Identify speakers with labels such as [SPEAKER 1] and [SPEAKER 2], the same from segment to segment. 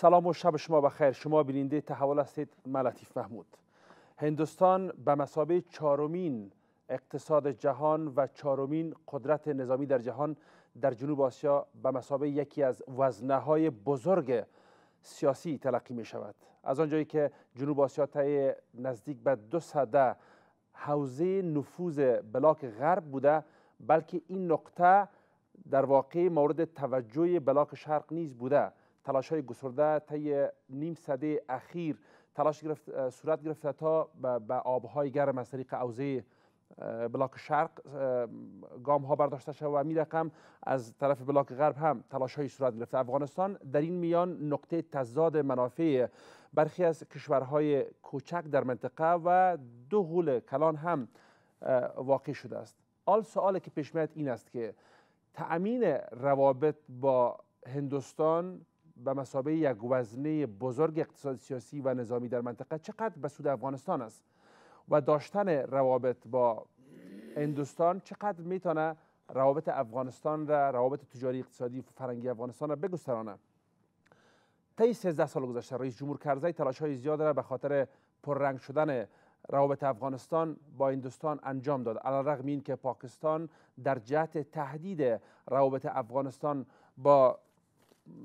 [SPEAKER 1] سلام و شب شما بخیر شما بیننده تحول هستید من لطیف محمود هندوستان به مسابه چهارمین اقتصاد جهان و چهارمین قدرت نظامی در جهان در جنوب آسیا به مسابقه یکی از وزنه های بزرگ سیاسی تلقی می شود از آنجایی که جنوب آسیا طی نزدیک به دو صده حوزه نفوذ بلاک غرب بوده بلکه این نقطه در واقع مورد توجه بلاک شرق نیز بوده تلاش های گسرده طی نیم سده اخیر تلاش گرفت، صورت گرفته تا به آبهای گرم از طریق اوزه بلاک شرق گام ها برداشته شد و می رقم از طرف بلاک غرب هم تلاش های صورت گرفته افغانستان در این میان نقطه تزاد منافع برخی از کشورهای کوچک در منطقه و دو غول کلان هم واقع شده است آل سوال که پیش میاد این است که تأمین روابط با هندوستان به مسابقه یک وزنه بزرگ اقتصاد سیاسی و نظامی در منطقه چقدر به سود افغانستان است و داشتن روابط با هندوستان چقدر میتونه روابط افغانستان را روابط تجاری اقتصادی فرنگی افغانستان را بگسترانه طی 13 سال گذشته رئیس جمهور کرزی تلاش های زیاد را به خاطر پررنگ شدن روابط افغانستان با هندوستان انجام داد رغم این که پاکستان در جهت تهدید روابط افغانستان با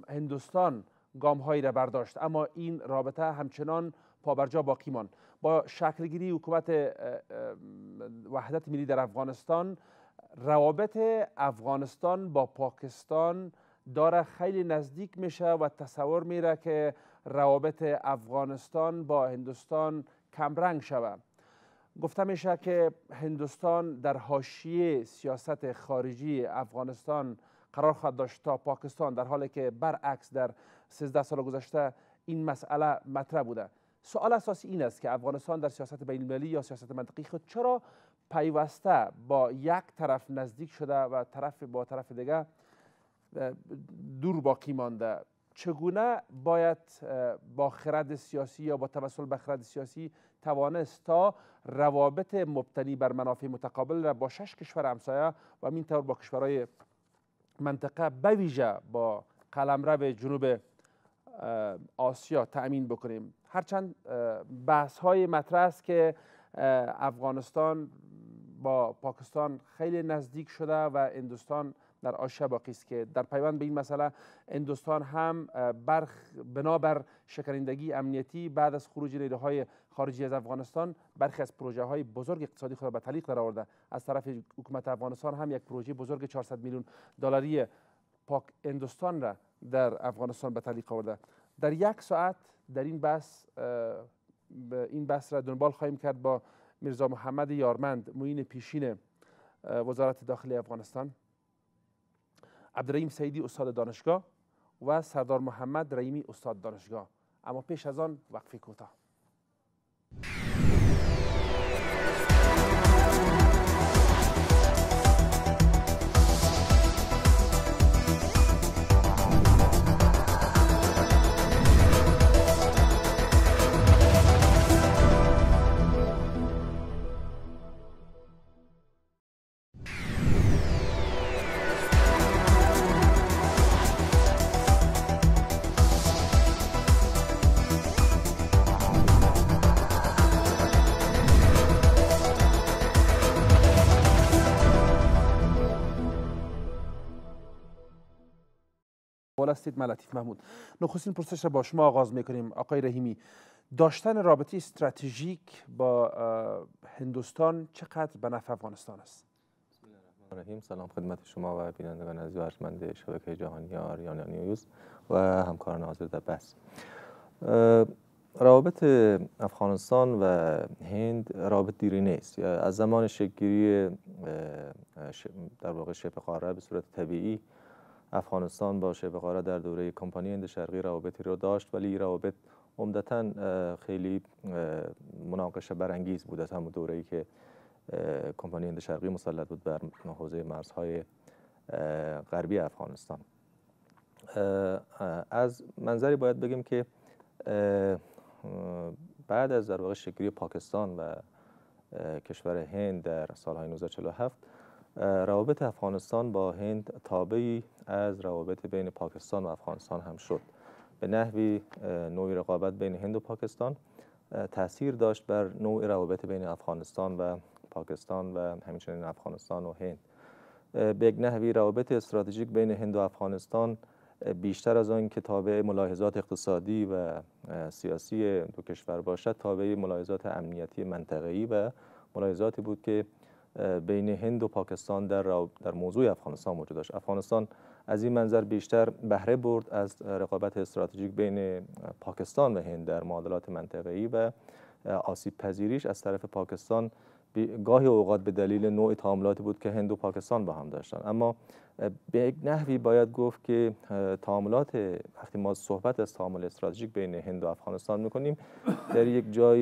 [SPEAKER 1] هندوستان گام هایی را برداشت اما این رابطه همچنان پابرجا باقی ماند با شکلگیری حکومت وحدت ملی در افغانستان روابط افغانستان با پاکستان داره خیلی نزدیک میشه و تصور میره که روابط افغانستان با هندوستان کمرنگ شوه گفته میشه که هندوستان در حاشیه سیاست خارجی افغانستان قرار خواهد داشت تا پاکستان در حالی که برعکس در 13 سال گذشته این مسئله مطرح بوده سوال اساسی این است که افغانستان در سیاست بین المللی یا سیاست منطقی خود چرا پیوسته با یک طرف نزدیک شده و طرف با طرف دیگه دور باقی مانده چگونه باید با خرد سیاسی یا با توسل به خرد سیاسی توانست تا روابط مبتنی بر منافع متقابل را با شش کشور همسایه و همینطور با کشورهای منطقه بویژه با قلمرو جنوب آسیا تأمین بکنیم هرچند بحث های مطرح است که افغانستان با پاکستان خیلی نزدیک شده و هندوستان در آسیا باقی است که در پیوند به این مسئله هندوستان هم برخ بنابر شکنندگی امنیتی بعد از خروج نیروهای خارجی از افغانستان برخی از پروژه های بزرگ اقتصادی خود را به تعلیق درآورده از طرف حکومت افغانستان هم یک پروژه بزرگ 400 میلیون دلاری پاک هندوستان را در افغانستان به تعلیق آورده در یک ساعت در این بحث این بحث را دنبال خواهیم کرد با میرزا محمد یارمند موین پیشین وزارت داخلی افغانستان عبدالرحیم سیدی استاد دانشگاه و سردار محمد رحیمی استاد دانشگاه اما پیش از آن وقفی کوتاه حال هستید محمود نخستین پرسش را با شما آغاز میکنیم آقای رحیمی داشتن رابطه استراتژیک با هندوستان چقدر به نفع افغانستان است
[SPEAKER 2] رحیم سلام خدمت شما و بینندگان عزیز و ارجمند شبکه جهانی آریانا نیوز و همکاران حاضر در بحث روابط افغانستان و هند رابط دیری نیست از زمان گیری در واقع شبه قاره به صورت طبیعی افغانستان باشه به قاره در دوره کمپانی هند شرقی روابطی رو داشت ولی روابط عمدتا خیلی مناقشه برانگیز بود از همون دوره‌ای که کمپانی هند شرقی مسلط بود بر حوزه مرزهای غربی افغانستان از منظری باید بگیم که بعد از در واقع پاکستان و کشور هند در سالهای 1947 روابط افغانستان با هند تابعی از روابط بین پاکستان و افغانستان هم شد به نحوی نوع رقابت بین هند و پاکستان تاثیر داشت بر نوع روابط بین افغانستان و پاکستان و همچنین افغانستان و هند به نحوی روابط استراتژیک بین هند و افغانستان بیشتر از آن که ملاحظات اقتصادی و سیاسی دو کشور باشد تابع ملاحظات امنیتی منطقه‌ای و ملاحظاتی بود که بین هند و پاکستان در, در موضوع افغانستان وجود داشت افغانستان از این منظر بیشتر بهره برد از رقابت استراتژیک بین پاکستان و هند در معادلات منطقه‌ای و آسیب پذیریش از طرف پاکستان گاهی اوقات به دلیل نوع تعاملاتی بود که هند و پاکستان با هم داشتن اما به یک نحوی باید گفت که تعاملات وقتی ما صحبت از تعامل استراتژیک بین هند و افغانستان میکنیم در یک جای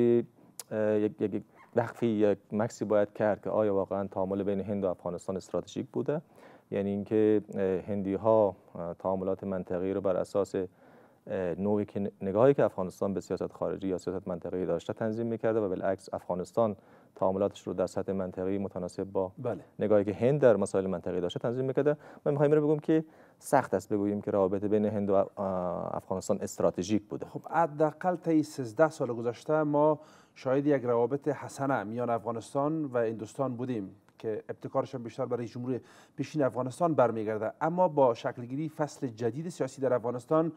[SPEAKER 2] یک, یک وقفی یک مکسی باید کرد که آیا واقعا تعامل بین هند و افغانستان استراتژیک بوده یعنی اینکه هندی ها تعاملات منطقی رو بر اساس نوعی که نگاهی که افغانستان به سیاست خارجی یا سیاست منطقی داشته تنظیم میکرده و بالعکس افغانستان تعاملاتش رو در سطح منطقی متناسب با بله. نگاهی که هند در مسائل منطقی داشته تنظیم میکرده من میخوایم رو بگم که سخت است بگوییم که روابط بین هند و افغانستان استراتژیک بوده خب
[SPEAKER 1] حداقل تا 13 سال گذشته ما شاید یک روابط حسنه میان افغانستان و هندوستان بودیم که ابتکارش بیشتر برای جمهوری پیشین افغانستان برمیگرده اما با شکلگیری فصل جدید سیاسی در افغانستان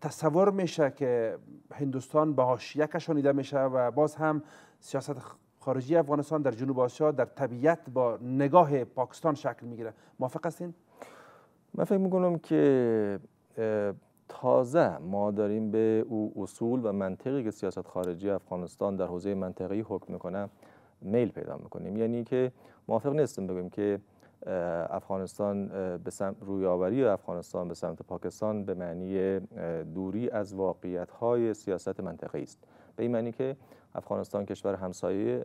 [SPEAKER 1] تصور میشه که هندوستان به حاشیه کشانیده میشه و باز هم سیاست خارجی افغانستان در جنوب آسیا در طبیعت با نگاه پاکستان شکل میگیره موافق هستین
[SPEAKER 2] من فکر میکنم که تازه ما داریم به او اصول و منطقی که سیاست خارجی افغانستان در حوزه منطقی حکم میکنه میل پیدا میکنیم یعنی که موافق نیستیم بگویم که افغانستان به سمت رویاوری افغانستان به سمت پاکستان به معنی دوری از واقعیت های سیاست منطقی است به این معنی که افغانستان کشور همسایه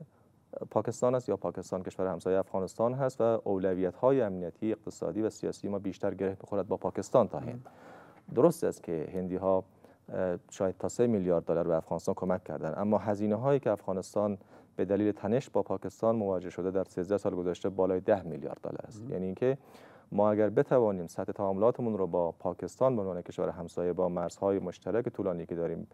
[SPEAKER 2] پاکستان است یا پاکستان کشور همسایه افغانستان هست و اولویت های امنیتی اقتصادی و سیاسی ما بیشتر گره بخورد با پاکستان تا هند درست است که هندی ها شاید تا 3 میلیارد دلار به افغانستان کمک کردن اما هزینه هایی که افغانستان به دلیل تنش با پاکستان مواجه شده در 13 سال گذشته بالای 10 میلیارد دلار است یعنی اینکه ما اگر بتوانیم سطح تعاملاتمون رو با پاکستان به عنوان کشور همسایه با مرزهای مشترک طولانی که داریم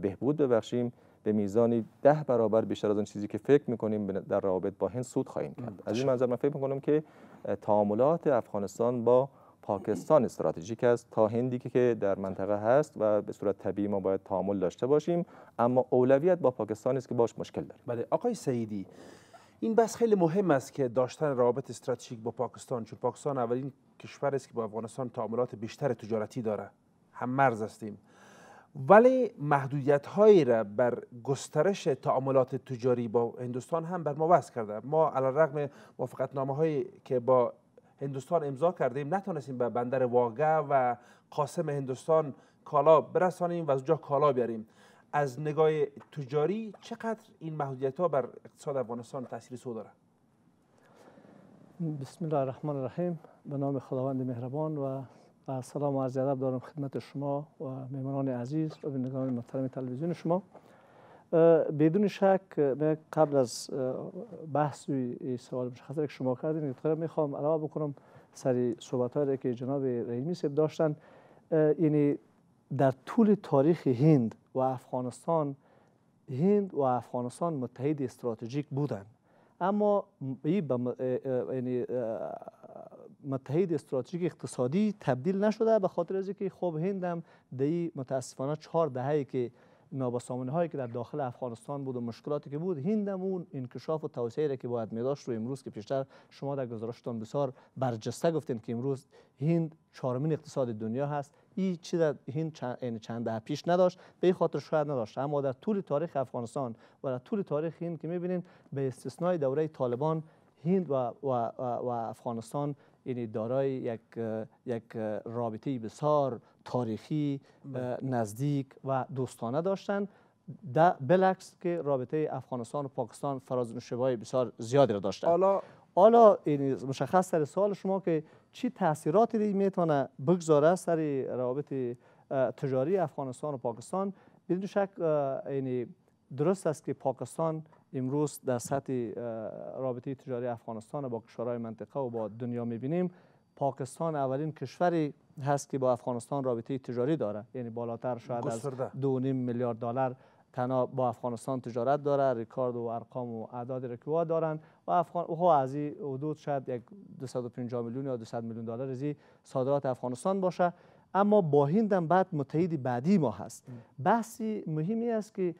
[SPEAKER 2] بهبود ببخشیم به میزانی ده برابر بیشتر از اون چیزی که فکر میکنیم در رابط با هند سود خواهیم کرد از این منظر من فکر میکنم که تعاملات افغانستان با پاکستان استراتژیک است تا هندی که در منطقه هست و به صورت طبیعی ما باید تعامل داشته باشیم اما
[SPEAKER 1] اولویت با پاکستان است که باش مشکل داریم بله آقای سعیدی این بس خیلی مهم است که داشتن روابط استراتژیک با پاکستان چون پاکستان اولین کشور است که با افغانستان تعاملات بیشتر تجارتی داره هم مرز هستیم ولی محدودیت هایی را بر گسترش تعاملات تجاری با هندوستان هم بر ما وضع کرده ما علی رغم موافقت نامه هایی که با هندوستان امضا کردیم نتونستیم به بندر واگه و قاسم هندوستان کالا برسانیم و از جا کالا بیاریم از نگاه تجاری چقدر این محدودیت ها بر اقتصاد افغانستان تاثیر سو داره
[SPEAKER 3] بسم الله الرحمن الرحیم به نام خداوند مهربان و و سلام و عرض ادب دارم خدمت شما و مهمانان عزیز و بینگان محترم تلویزیون شما بدون شک قبل از بحث سوال مشخص که شما کردین میخوام علاوه بکنم سری صحبت هایی که جناب رحیمی سب داشتن یعنی در طول تاریخ هند و افغانستان هند و افغانستان متحد استراتژیک بودن اما یعنی متحد استراتژیک اقتصادی تبدیل نشده به خاطر از اینکه خب هند هم دی متاسفانه چهار دهه که نابسامانی هایی که در داخل افغانستان بود و مشکلاتی که بود هند هم اون انکشاف و توسعه را که باید میداشت و امروز که پیشتر شما در گزارشتان بسار برجسته گفتین که امروز هند چهارمین اقتصاد دنیا هست این چی در هند چند, چند دهه پیش نداشت به این خاطر شاید نداشت اما در طول تاریخ افغانستان و در طول تاریخ هند که میبینین به استثنای دوره طالبان هند و, و, و افغانستان یعنی دارای یک یک رابطه بسیار تاریخی بله. نزدیک و دوستانه داشتند ده بلکس که رابطه افغانستان و پاکستان فراز های بسیار زیادی را داشتن حالا این یعنی مشخص سر سوال شما که چی تاثیراتی میتونه بگذاره سر روابط تجاری افغانستان و پاکستان بدون شک یعنی درست است که پاکستان امروز در سطح رابطه تجاری افغانستان با کشورهای منطقه و با دنیا میبینیم پاکستان اولین کشوری هست که با افغانستان رابطه تجاری داره یعنی بالاتر شاید از دو نیم میلیارد دلار تنها با افغانستان تجارت داره ریکارد و ارقام و اعداد رکوا دارن و افغان اوها خب از این حدود شاید یک 250 میلیون یا 200 میلیون دلار از صادرات افغانستان باشه اما با هند بعد متحد بعدی ما هست بحثی مهمی است که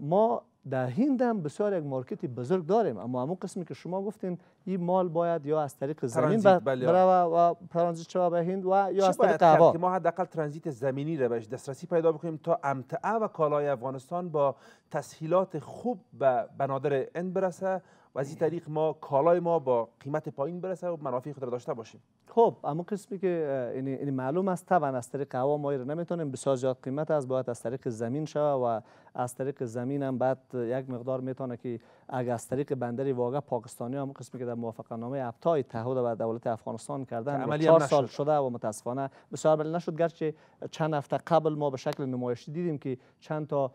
[SPEAKER 3] ما در هند هم بسیار یک مارکت بزرگ داریم اما همون قسمی که شما گفتین این مال باید یا از طریق زمین برای بله.
[SPEAKER 1] و ترانزیت شوه به هند و یا از طریق هوا که ما حداقل ترانزیت زمینی رو بهش دسترسی پیدا بکنیم تا امتعه و کالای افغانستان با تسهیلات خوب به بنادر هند برسه و از این طریق ما کالای ما با قیمت پایین برسه و منافع خود را داشته باشیم
[SPEAKER 3] خب اما قسمی که این یعنی، یعنی معلوم است طبعا از طریق هوا ما را نمیتونیم بسیار زیاد قیمت از باید از طریق زمین شوه و از طریق زمین هم بعد یک مقدار میتونه که اگر از طریق بندر واقع پاکستانی هم قسمی که در موافقه نامه ابتای تعهد و دولت افغانستان کردن چهار سال شده و متاسفانه بسیار بل نشد گرچه چند هفته قبل ما به شکل نمایشی دیدیم که چند تا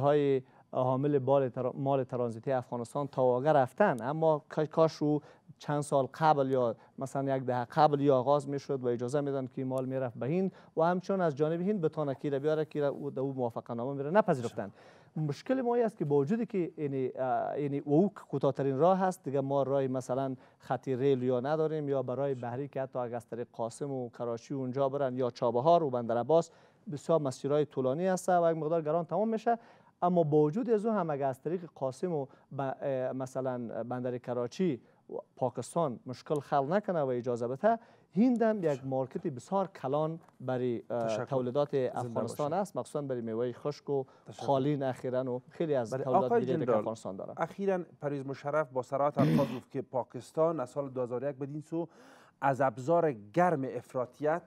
[SPEAKER 3] های حامل مال ترانزیتی افغانستان تا تواقع رفتن اما کاش رو چند سال قبل یا مثلا یک دهه قبل یا آغاز میشد و اجازه میدن که مال میرفت به هند و همچون از جانب هند بتانه کی را بیاره کی را او دو موافقه نامه میره نپذیرفتن مشکل ما است که با وجودی که یعنی, یعنی او کوتاهترین راه هست دیگه ما راه مثلا خطی ریل یا نداریم یا برای بحری که حتی اگر از طریق قاسم و کراچی اونجا برن یا چابهار و بندر عباس بسیار مسیرهای طولانی هست و یک مقدار گران تمام میشه اما با وجود از او هم اگر از طریق قاسم و مثلا بندر کراچی پاکستان مشکل خل نکنه و اجازه بده هند هم یک مارکت بسیار کلان برای تولیدات افغانستان است مخصوصا برای میوه خشک و خالین اخیرا و خیلی از تولیدات دیگه افغانستان داره
[SPEAKER 1] اخیرا پریز مشرف با سرات الفاظ گفت که پاکستان از سال 2001 بدین سو از ابزار گرم افراطیت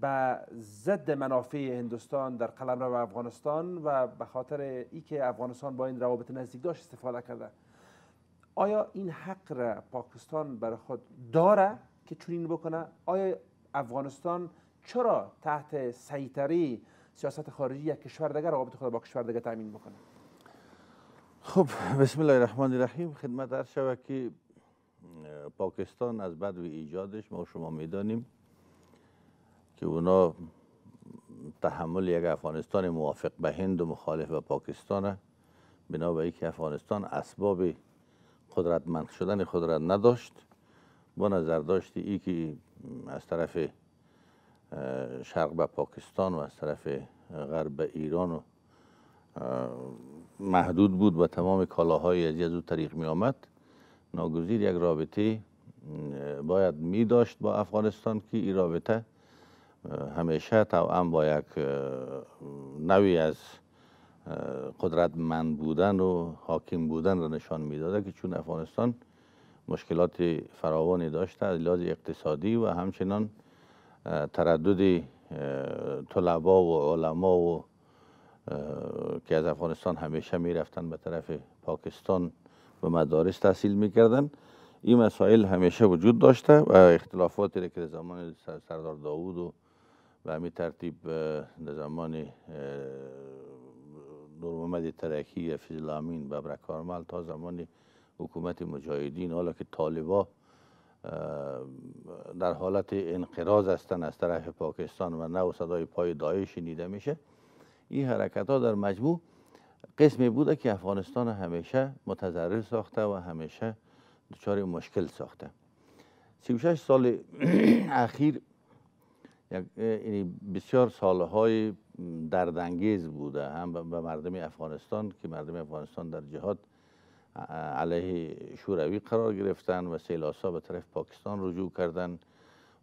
[SPEAKER 1] به ضد منافع هندوستان در قلم رو افغانستان و به خاطر ای که افغانستان با این روابط نزدیک داشت استفاده کرده آیا این حق را پاکستان برای خود داره که چنین بکنه آیا افغانستان چرا تحت سیطره سیاست خارجی یک کشور دیگر روابط خود با کشور دیگر تامین بکنه
[SPEAKER 4] خب بسم الله الرحمن الرحیم خدمت هر شود که پاکستان از بدو ایجادش ما شما میدانیم که اونا تحمل یک افغانستان موافق به هند و مخالف به پاکستان بنابرای که افغانستان اسباب قدرتمند شدن خود را نداشت با نظر داشت ای که از طرف شرق به پاکستان و از طرف غرب به ایران و محدود بود و تمام کالاهای از یزو طریق می آمد ناگزیر یک رابطه باید می داشت با افغانستان که این رابطه همیشه هم با یک نوی از قدرت من بودن و حاکم بودن را نشان میداده که چون افغانستان مشکلات فراوانی داشته از لحاظ اقتصادی و همچنان تردد طلبا و علما و که از افغانستان همیشه میرفتن به طرف پاکستان و مدارس تحصیل میکردن این مسائل همیشه وجود داشته و اختلافاتی که زمان سردار داود و و همی ترتیب در زمان نور ترکی فیزلامین و برکارمل تا زمان حکومت مجاهدین حالا که طالبا در حالت انقراض هستند از طرف پاکستان و نه صدای پای دایش شنیده میشه این حرکت ها در مجموع قسمی بوده که افغانستان همیشه متضرر ساخته و همیشه دچار مشکل ساخته 36 سال اخیر یک بسیار سالهای دردنگیز بوده هم به مردم افغانستان که مردم افغانستان در جهاد علیه شوروی قرار گرفتن و سیلاسا به طرف پاکستان رجوع کردن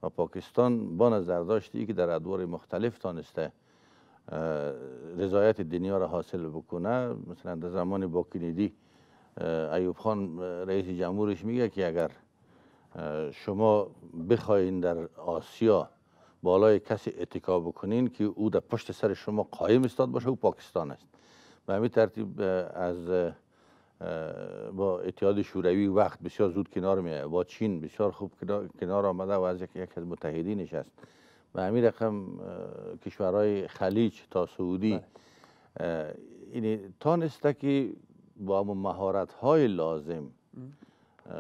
[SPEAKER 4] و پاکستان با نظر داشتی که در ادوار مختلف تانسته رضایت دنیا را حاصل بکنه مثلا در زمان با کنیدی ایوب خان رئیس جمهورش میگه که اگر شما بخواین در آسیا بالای کسی اتکا بکنین که او در پشت سر شما قایم استاد باشه او پاکستان است به همین ترتیب از با اتحاد شوروی وقت بسیار زود کنار میه با چین بسیار خوب کنار آمده و از یک, از متحدینش است به همین رقم کشورهای خلیج تا سعودی بله. این تانسته که با مهارت های لازم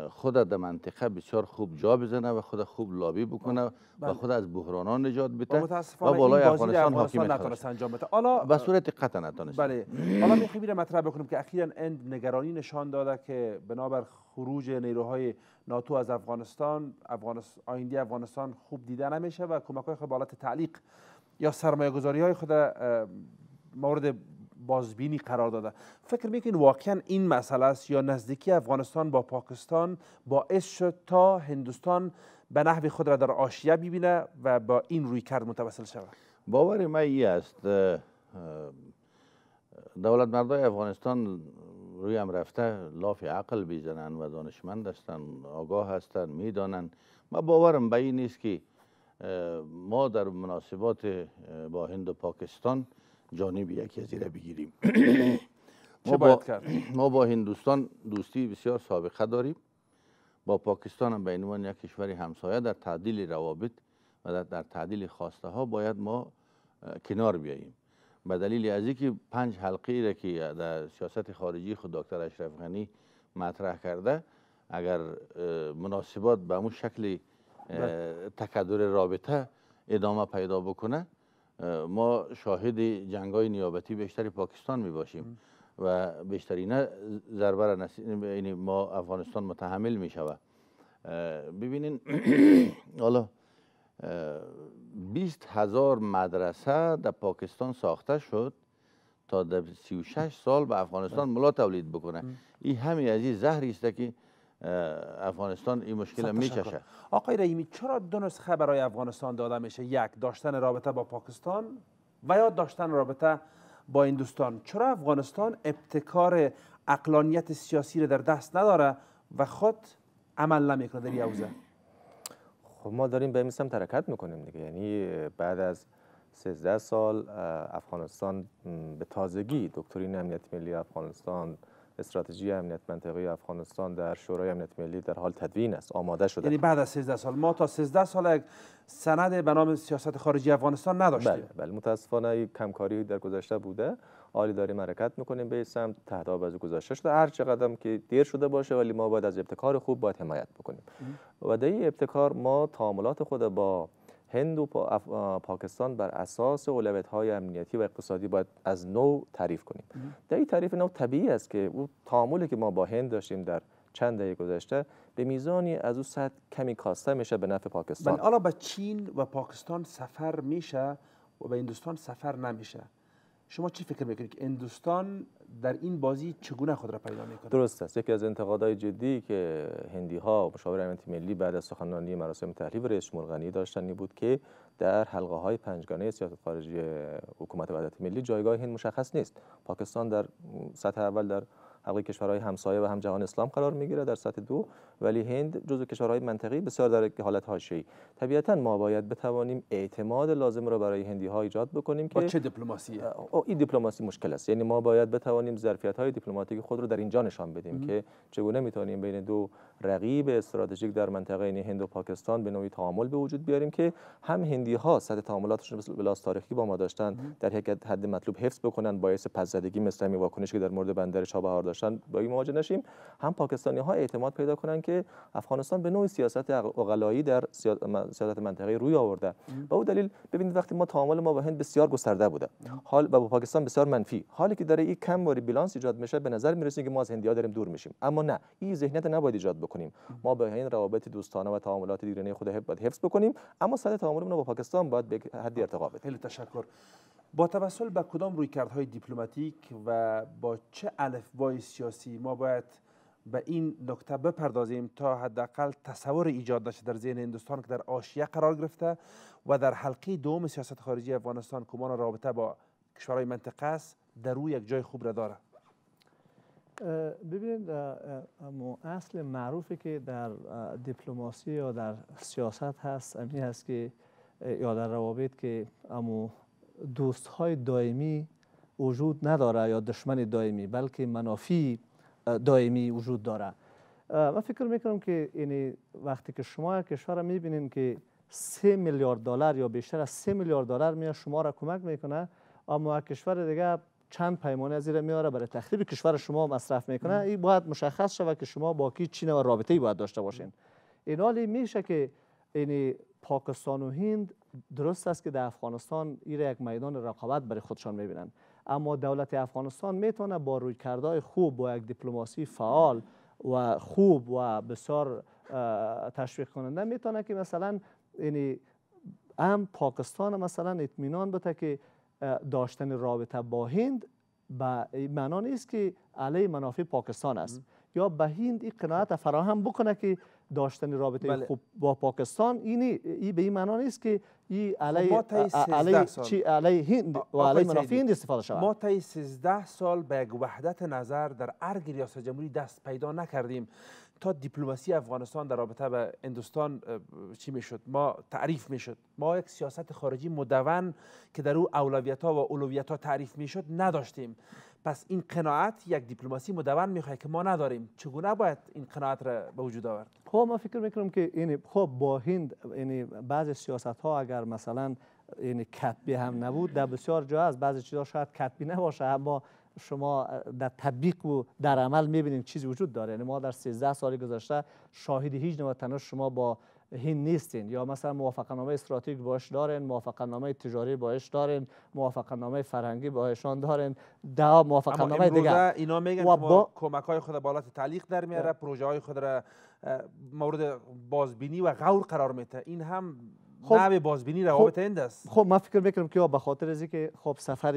[SPEAKER 4] خود در منطقه بسیار خوب جا بزنه و خود خوب لابی بکنه و بله. خود از بحرانان نجات بده و بالای افغانستان حاکم نتونست انجام بده حالا صورت قطع نتونست بله حالا
[SPEAKER 1] می اینو مطرح بکنم که اخیرا اند نگرانی نشان داده که بنابر خروج نیروهای ناتو از افغانستان افغانستان آینده افغانستان خوب دیده نمیشه و کمک های خود خب بالات تعلیق یا سرمایه گذاری های خود مورد بازبینی قرار داده فکر میکنین واقعا این مسئله است یا نزدیکی افغانستان با پاکستان باعث شد تا هندوستان به نحو خود را در آشیا ببینه و با این روی کرد متوسل شود باور ما این است دولت مردای افغانستان
[SPEAKER 4] روی هم رفته لاف عقل بیزنن و دانشمند هستن آگاه هستن میدانن ما باورم به این نیست که ما در مناسبات با هند و پاکستان جانب یک را بگیریم ما با, ما با هندوستان دوستی بسیار سابقه داریم با پاکستان هم به عنوان یک کشوری همسایه در تعدیل روابط و در تعدیل خواسته ها باید ما کنار بیاییم به دلیل از اینکه پنج حلقه را که در سیاست خارجی خود دکتر اشرف غنی مطرح کرده اگر مناسبات به اون شکل
[SPEAKER 1] بله.
[SPEAKER 4] تکدر رابطه ادامه پیدا بکنه ما شاهد جنگ های نیابتی بیشتر پاکستان می باشیم و بیشترین ضربه یعنی ما افغانستان متحمل می شود ببینین حالا 20 هزار مدرسه در پاکستان ساخته شد تا در 36 سال به افغانستان بله. ملا تولید بکنه این همی از این زهری است که افغانستان این مشکل خب، هم
[SPEAKER 1] آقای رحیمی چرا دو نسخه برای افغانستان داده میشه یک داشتن رابطه با پاکستان و یا داشتن رابطه با هندوستان چرا افغانستان ابتکار اقلانیت سیاسی رو در دست نداره و خود عمل نمیکنه در یوزه خب ما داریم به سمت حرکت میکنیم دیگه یعنی
[SPEAKER 2] بعد از 13 سال افغانستان به تازگی دکترین امنیت ملی افغانستان استراتژی امنیت منطقه افغانستان در شورای امنیت ملی در حال تدوین است آماده شده یعنی بعد از 13 سال ما تا 13 سال یک سند به نام سیاست خارجی افغانستان نداشتیم بله بله متاسفانه کمکاری در گذشته بوده عالی داریم حرکت میکنیم به سمت تهداب از گذاشته شده هر قدم که دیر شده باشه ولی ما باید از ابتکار خوب باید حمایت بکنیم و در ابتکار ما تعاملات خود با هند و پاکستان بر اساس اولویت های امنیتی و اقتصادی باید از نو تعریف کنیم در این تعریف نو طبیعی است که او تعاملی که ما با هند داشتیم در چند دهه گذشته به میزانی از او سطح کمی کاسته میشه به نفع پاکستان بله،
[SPEAKER 1] حالا به چین و پاکستان سفر میشه و به هندوستان سفر نمیشه شما چی فکر میکنید که هندوستان در این بازی چگونه خود را پیدا کند؟
[SPEAKER 2] درست است یکی از انتقادهای جدی که هندی ها مشاور امنیت ملی بعد از سخنرانی مراسم تحلیل رئیس جمهور داشتن این بود که در حلقه های پنجگانه سیاست خارجی حکومت وحدت ملی جایگاه هند مشخص نیست پاکستان در سطح اول در حلقه کشورهای همسایه و هم جهان اسلام قرار می گیره در سطح دو ولی هند جزو کشورهای منطقی بسیار در حالت حاشیه‌ای طبیعتا ما باید بتوانیم اعتماد لازم را برای هندی ها ایجاد بکنیم که چه دیپلماسی این دیپلماسی مشکل است یعنی ما باید بتوانیم ظرفیت های دیپلماتیک خود رو در اینجا نشان بدیم که چگونه میتونیم بین دو رقیب استراتژیک در منطقه این هند و پاکستان به نوعی تعامل به وجود بیاریم که هم هندی ها سطح تعاملاتشون لحاظ تاریخی با ما داشتن در حد مطلوب حفظ بکنن باعث پزدگی مثل همین واکنشی که در مورد بندر چابهار داشتن با این مواجه نشیم هم پاکستانی ها اعتماد پیدا کنن که افغانستان به نوع سیاست اقلایی در سیاست منطقه روی آورده به او دلیل ببینید وقتی ما تعامل ما با هند بسیار گسترده بوده حال و با پاکستان بسیار منفی حالی که داره این کم باری بیلانس ایجاد میشه به نظر میرسه که ما از هندیا داریم دور میشیم اما نه این ذهنیت نباید ایجاد بکنیم ما با این روابط دوستانه و تعاملات دیرینه خود باید حفظ بکنیم اما سطح تعاملمون با پاکستان باید به حدی ارتقا
[SPEAKER 1] تشکر با توسل به کدام رویکردهای دیپلماتیک و با چه الفبای سیاسی ما باید به این نکته بپردازیم تا حداقل تصور ایجاد نشه در ذهن هندوستان که در آشیه قرار گرفته و در حلقه دوم سیاست خارجی افغانستان کمان رابطه با کشورهای منطقه است در روی یک جای خوب را داره
[SPEAKER 3] ببینید اصل معروفی که در دیپلماسی یا در سیاست هست امی هست که یا در روابط که اما دوست های دائمی وجود نداره یا دشمن دائمی بلکه منافی دائمی وجود داره من فکر میکنم که یعنی وقتی که شما کشور را میبینین که سه میلیارد دلار یا بیشتر از سه میلیارد دلار میاد شما را کمک میکنه اما کشور دیگه چند پیمانه از میاره برای تخریب کشور شما مصرف میکنه این باید مشخص شود که شما با کی چین و رابطه ای باید داشته باشین این حالی میشه که یعنی پاکستان و هند درست است که در افغانستان این یک میدان رقابت برای خودشان میبینن اما دولت افغانستان میتونه با رویکردهای خوب با یک دیپلماسی فعال و خوب و بسیار تشویق کننده میتونه که مثلا یعنی هم پاکستان مثلا اطمینان بده که داشتن رابطه با هند به معنا نیست که علی منافع پاکستان است یا به هند این قناعت فراهم بکنه که داشتن رابطه بله. خوب با پاکستان اینی ای به این معنا نیست که این علیه خب علی علی هند و علی منافع هند استفاده شود ما
[SPEAKER 1] تا 13 سال به یک وحدت نظر در ارگ ریاست جمهوری دست پیدا نکردیم تا دیپلماسی افغانستان در رابطه به هندوستان چی میشد ما تعریف میشد ما یک سیاست خارجی مدون که در او اولویت ها و اولویت ها تعریف میشد نداشتیم پس این قناعت یک دیپلماسی مدون میخواد که ما نداریم چگونه باید این قناعت را به وجود آورد خب ما فکر میکنم
[SPEAKER 3] که این یعنی خب با هند یعنی بعض سیاست ها اگر مثلا این یعنی کتبی هم نبود در بسیار جا از بعضی چیزها شاید کتبی نباشه اما شما در تطبیق و در عمل میبینیم چیزی وجود داره یعنی ما در 13 سال گذشته شاهد هیچ نوع تنش شما با هین نیستین یا مثلا موافقه نامه استراتیک باش دارین موافقه نامه تجاری باش دارین موافقه نامه فرهنگی باشان دارین ده موافقه نامه دیگه اینا
[SPEAKER 1] میگن که با... کمک های خود بالات تعلیق در میاره بله. پروژه های خود را مورد بازبینی و غور قرار میده این هم خب نوع بازبینی خب، روابط هند
[SPEAKER 3] است خب من فکر میکنم که به خاطر از اینکه خب سفر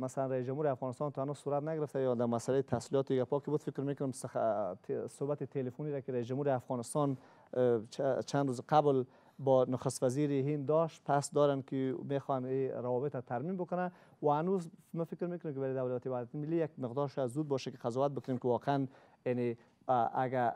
[SPEAKER 3] مثلا رئیس جمهور افغانستان تا هنوز صورت نگرفته یا در مسئله تسلیحات یا پاکی بود فکر میکنم سخ... صحبت تلفنی را که رئیس جمهور افغانستان چند روز قبل با نخست وزیر هند داشت پس دارن که میخوان این روابط ترمیم بکنن و هنوز من فکر میکنم که برای دولت وحدت ملی یک مقدار شاید زود باشه که قضاوت بکنیم که واقعا یعنی اگر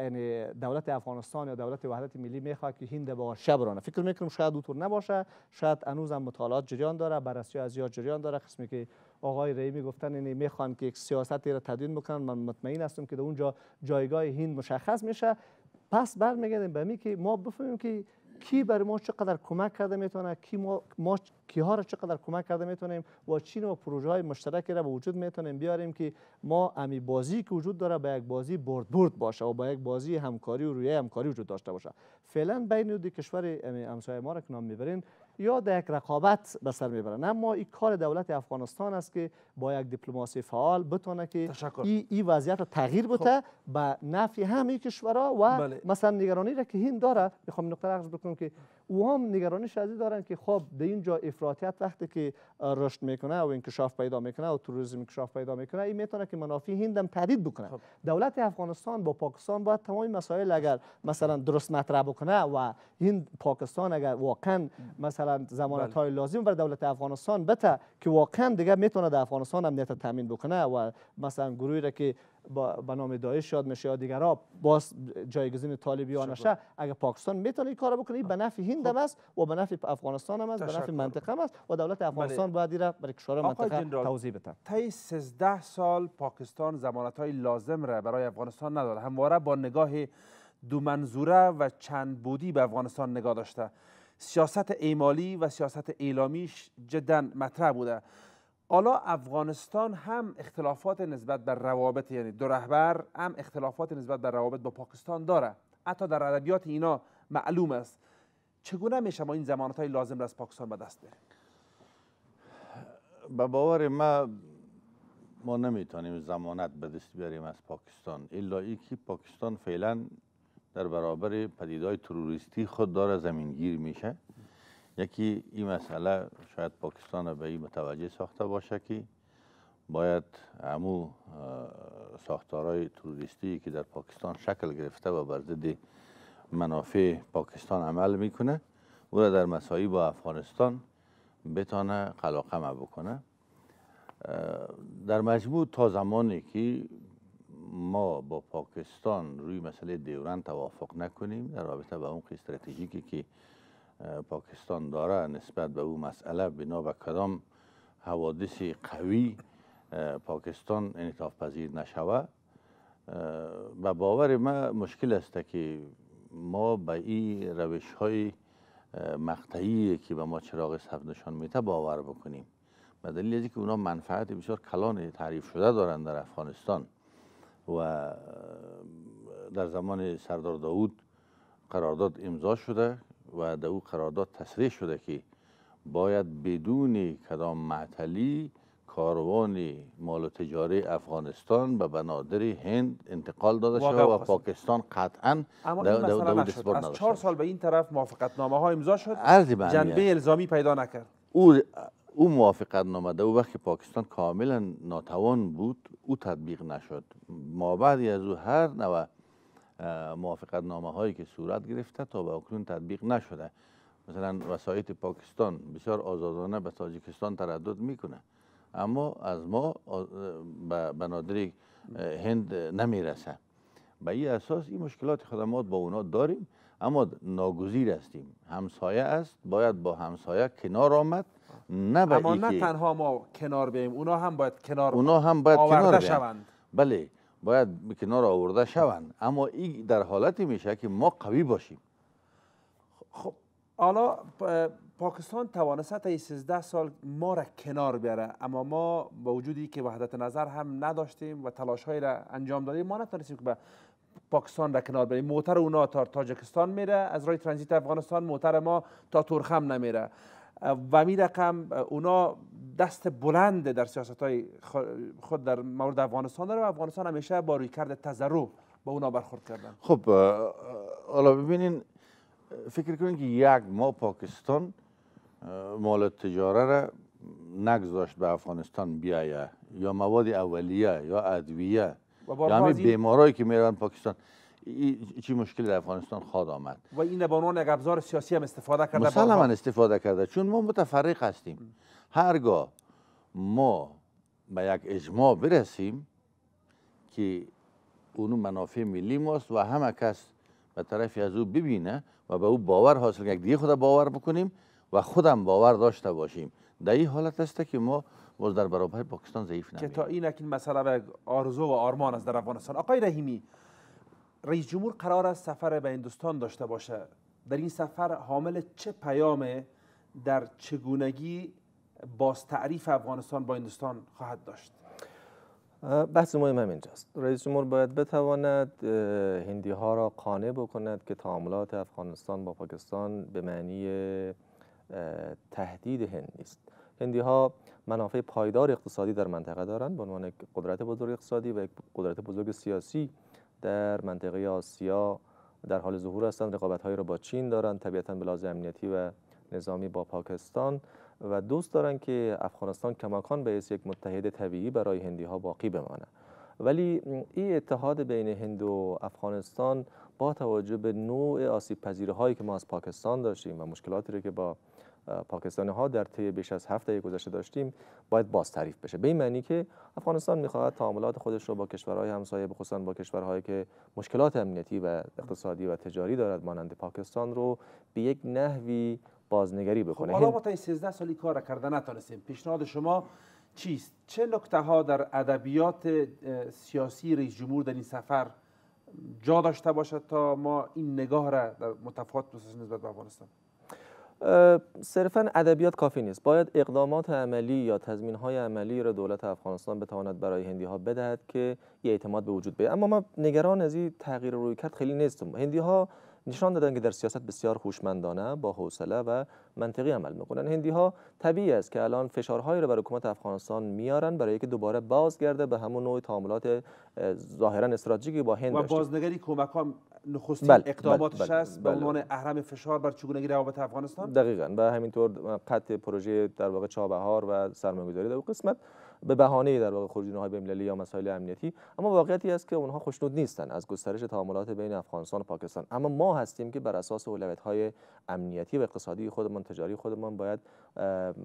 [SPEAKER 3] یعنی دولت افغانستان یا دولت وحدت ملی میخواد که هند به شب برانه فکر میکنم شاید اونطور نباشه شاید انوز هم مطالعات جریان داره بررسی از یاد جریان داره قسمی که آقای رئیمی میگفتن یعنی میخوان که یک سیاستی را تدوین بکنن من مطمئن هستم که در اونجا جایگاه هند مشخص میشه پس برمیگردیم به می که ما بفهمیم که کی بر ما چقدر کمک کرده میتونه کی ما, ما کیها را چقدر کمک کرده میتونیم و چین و پروژه های مشترک را به وجود میتونیم بیاریم که ما امی بازی که وجود داره به یک بازی برد برد باشه و به یک بازی همکاری و رویه همکاری وجود داشته باشه فعلا بین دو کشور همسایه ما را که نام میبرین یا در یک رقابت به سر میبرن اما این کار دولت افغانستان است که با یک دیپلماسی فعال بتونه که این ای وضعیت را تغییر بده خب. به نفع همه کشورها و بله. مثلا نگرانی را که هند داره میخوام نقطه عرض بکنم که او هم نگرانی شدید دارن که خب در اینجا افراطیت وقتی که رشد میکنه و انکشاف پیدا میکنه و توریسم انکشاف پیدا میکنه این میتونه که منافع هند هم تهدید بکنه خب. دولت افغانستان با پاکستان باید تمام مسائل اگر مثلا درست مطرح بکنه و هند پاکستان اگر واقعا مثلا زمانت بله. های لازم بر دولت افغانستان بته که واقعا دیگه میتونه در افغانستان امنیت تامین بکنه و مثلا گروهی را که به نام داعش یاد میشه یا دیگرا باز جایگزین طالبیان نشه اگر پاکستان میتونه این کارو بکنه به نفع هم خب. است و به نفع افغانستان هم است به نفع منطقه هم است و دولت بله. افغانستان
[SPEAKER 1] باید را برای کشور منطقه توضیح بده طی 13 سال پاکستان ضمانت های لازم را برای افغانستان نداد همواره با نگاه دو منظوره و چند بودی به افغانستان نگاه داشته سیاست ایمالی و سیاست اعلامیش جدا مطرح بوده حالا افغانستان هم اختلافات نسبت به روابط یعنی دو رهبر هم اختلافات نسبت به روابط با پاکستان داره حتی در ادبیات اینا معلوم است چگونه میشه ما این زمانت های لازم را از پاکستان به دست بریم
[SPEAKER 4] به باور ما ما نمیتونیم زمانت به دست بیاریم از پاکستان الا ای که پاکستان فعلا در برابر پدیدهای تروریستی خود داره گیر میشه یکی این مسئله شاید پاکستان به این متوجه ساخته باشه که باید امو ساختارهای تروریستی که در پاکستان شکل گرفته و بر منافع پاکستان عمل میکنه او را در مسایی با افغانستان بتانه قلاقمه بکنه در مجموع تا زمانی که ما با پاکستان روی مسئله دیورن توافق نکنیم در رابطه به اون استراتژیکی که پاکستان داره نسبت به اون مسئله بنا به کدام حوادث قوی پاکستان انطاف پذیر نشوه و باور ما مشکل است که ما به این روش های مقطعی که به ما چراغ سبز نشان میده باور بکنیم به دلیل از که اونا منفعت بسیار کلان تعریف شده دارند در افغانستان و در زمان سردار داوود قرارداد امضا شده و در او قرارداد تصریح شده که باید بدون کدام معطلی کاروان مال و تجاری افغانستان به بنادر هند انتقال داده شده و پاکستان قطعا
[SPEAKER 1] دو دستور از چهار سال به این طرف موافقتنامه ها امضا شد جنبه الزامی پیدا نکرد
[SPEAKER 4] او او موافقت نامه او وقت پاکستان کاملا ناتوان بود او تطبیق نشد ما بعدی از او هر نوع موافقت نامه هایی که صورت گرفته تا به اکنون تطبیق نشده مثلا وسایت پاکستان بسیار آزادانه به تاجیکستان تردد میکنه اما از ما به بنادر هند نمیرسه به این اساس این مشکلات خدمات با اونا داریم اما ناگزیر هستیم همسایه است باید با همسایه کنار آمد نه اما اما نه تنها
[SPEAKER 1] ما کنار بیم اونا هم باید کنار اونا هم باید کنار شوند
[SPEAKER 4] بله باید کنار آورده شوند اما این در حالتی میشه که ما قوی باشیم
[SPEAKER 1] خب حالا پاکستان توانست تا 13 سال ما را کنار بیاره اما ما با وجودی که وحدت نظر هم نداشتیم و تلاش های را انجام دادیم ما نتونستیم که به پاکستان را کنار بریم موتر اونا تا تاجکستان میره از راه ترانزیت افغانستان موتر ما تا تورخم نمیره و می رقم اونا دست بلند در سیاست های خود در مورد افغانستان داره و افغانستان همیشه با روی کرد تذرو با اونا برخورد کردن خب
[SPEAKER 4] حالا ببینین فکر کنید که یک ما پاکستان مال تجاره را نگذاشت به افغانستان بیایه یا مواد اولیه یا ادویه
[SPEAKER 1] یا همه بیمارایی
[SPEAKER 4] که میرن پاکستان چی مشکل در افغانستان خواهد آمد
[SPEAKER 1] و این بانون یک ابزار سیاسی هم استفاده کرده من
[SPEAKER 4] استفاده کرده چون ما متفرق هستیم هرگاه ما به یک اجماع برسیم که اونو منافع ملی ماست و همه کس به طرفی از او ببینه و به او باور حاصل کنه دیگه خود باور بکنیم و خودم باور داشته باشیم در این حالت است که ما باز در برابر پاکستان ضعیف نمیم
[SPEAKER 1] که تا این این مسئله به آرزو و آرمان است در افغانستان آقای رحیمی رئیس جمهور قرار است سفر به هندوستان داشته باشه در این سفر حامل چه پیام در چگونگی باز تعریف افغانستان با هندوستان خواهد داشت
[SPEAKER 2] بحث مهم اینجاست رئیس جمهور باید بتواند هندی ها را قانع بکند که تعاملات افغانستان با پاکستان به معنی تهدید هند نیست هندی ها منافع پایدار اقتصادی در منطقه دارند به عنوان قدرت بزرگ اقتصادی و یک قدرت بزرگ سیاسی در منطقه آسیا در حال ظهور هستند رقابت هایی را با چین دارند طبیعتا لحاظ امنیتی و نظامی با پاکستان و دوست دارند که افغانستان کماکان به یک متحد طبیعی برای هندی ها باقی بماند ولی این اتحاد بین هند و افغانستان با توجه به نوع آسیب هایی که ما از پاکستان داشتیم و مشکلاتی که با پاکستانی ها در طی بیش از هفته گذشته داشتیم باید باز تعریف بشه به این معنی که افغانستان میخواهد تعاملات خودش رو با کشورهای همسایه بخصوصا با کشورهایی که مشکلات امنیتی و اقتصادی و تجاری دارد مانند پاکستان رو به یک نحوی بازنگری خب، بکنه حالا ما
[SPEAKER 1] تا 13 سالی کار کرده نتونستیم پیشنهاد شما چیست چه نکته ها در ادبیات سیاسی رئیس جمهور در این سفر جا داشته باشد تا ما این نگاه را در متفاوت نسبت به افغانستان
[SPEAKER 2] صرفا ادبیات کافی نیست باید اقدامات عملی یا تضمین های عملی را دولت افغانستان بتواند برای هندی ها بدهد که یه اعتماد به وجود بیاید اما ما نگران از این تغییر روی کرد خیلی نیستم هندی ها نشان دادن که در سیاست بسیار خوشمندانه با حوصله و منطقی عمل میکنن هندی ها طبیعی است که الان فشارهایی رو بر حکومت افغانستان میارن برای که دوباره بازگرده به همون نوع تعاملات ظاهرا استراتژیکی با هند و بازنگری
[SPEAKER 1] کمک ها نخستین بل، بله، اقداماتش بله، است به بله. عنوان
[SPEAKER 2] اهرم فشار بر چگونگی روابط افغانستان دقیقا و همینطور قطع پروژه در واقع چابهار و سرمایه‌گذاری در قسمت به بهانه در واقع خروج بین بین‌المللی یا مسائل امنیتی اما واقعیتی است که اونها خوشنود نیستن از گسترش تعاملات بین افغانستان و پاکستان اما ما هستیم که بر اساس های امنیتی و اقتصادی خودمان تجاری خودمان باید